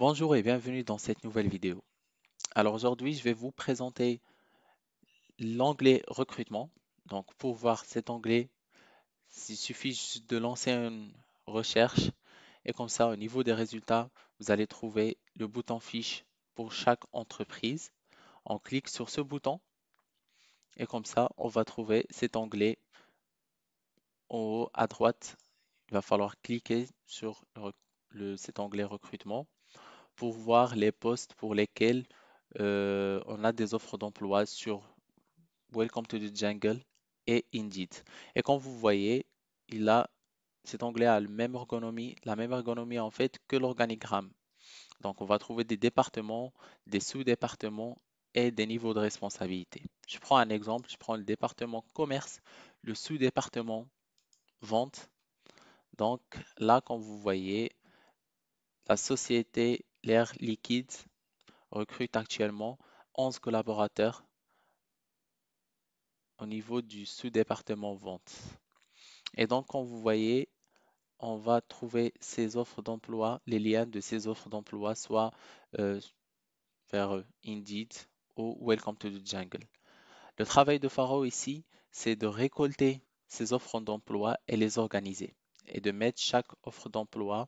Bonjour et bienvenue dans cette nouvelle vidéo. Alors aujourd'hui, je vais vous présenter l'onglet recrutement. Donc pour voir cet onglet, il suffit juste de lancer une recherche et comme ça au niveau des résultats, vous allez trouver le bouton fiche pour chaque entreprise. On clique sur ce bouton et comme ça, on va trouver cet onglet en haut à droite. Il va falloir cliquer sur cet onglet recrutement pour voir les postes pour lesquels euh, on a des offres d'emploi sur Welcome to the Jungle et Indeed. Et comme vous voyez, il a cet onglet a la même ergonomie, la même ergonomie en fait que l'organigramme. Donc on va trouver des départements, des sous-départements et des niveaux de responsabilité. Je prends un exemple, je prends le département commerce, le sous-département vente. Donc là, comme vous voyez, la société L'air liquide recrute actuellement 11 collaborateurs au niveau du sous-département vente. Et donc, comme vous voyez, on va trouver ces offres d'emploi, les liens de ces offres d'emploi, soit euh, vers Indeed ou Welcome to the Jungle. Le travail de Faro ici, c'est de récolter ces offres d'emploi et les organiser et de mettre chaque offre d'emploi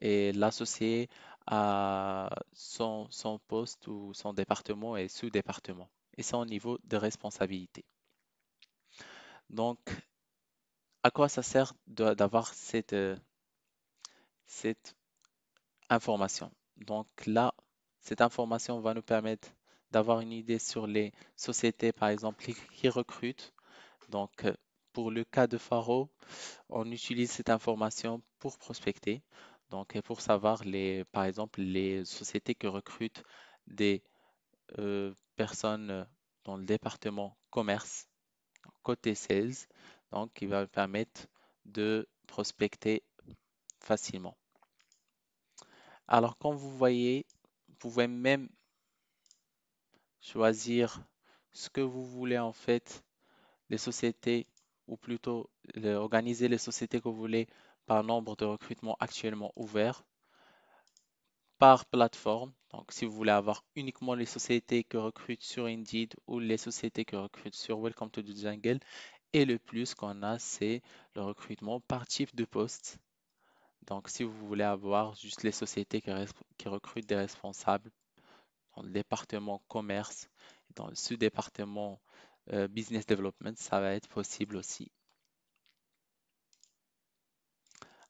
et l'associer à son, poste ou son département et sous-département et son niveau de responsabilité. Donc, à quoi ça sert d'avoir cette, cette information Donc là, cette information va nous permettre d'avoir une idée sur les sociétés, par exemple, qui recrutent. Donc, euh, pour le cas de Faro, on utilise cette information pour prospecter. Donc, euh, pour savoir, les, par exemple, les sociétés qui recrutent des euh, personnes euh, dans le département commerce, côté sales, donc qui va permettre de prospecter facilement. Alors, comme vous voyez, vous pouvez même choisir ce que vous voulez en fait, les sociétés, ou plutôt organiser les sociétés que vous voulez par nombre de recrutements actuellement ouverts, par plateforme. Donc, si vous voulez avoir uniquement les sociétés que recrutent sur Indeed ou les sociétés que recrutent sur Welcome to the Jungle. Et le plus qu'on a, c'est le recrutement par type de poste. Donc, si vous voulez avoir juste les sociétés qui, recrutent des responsables dans le département commerce, dans le sous département euh, business development, ça va être possible aussi.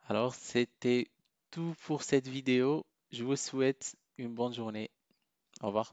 Alors, c'était tout pour cette vidéo. Je vous souhaite une bonne journée. Au revoir.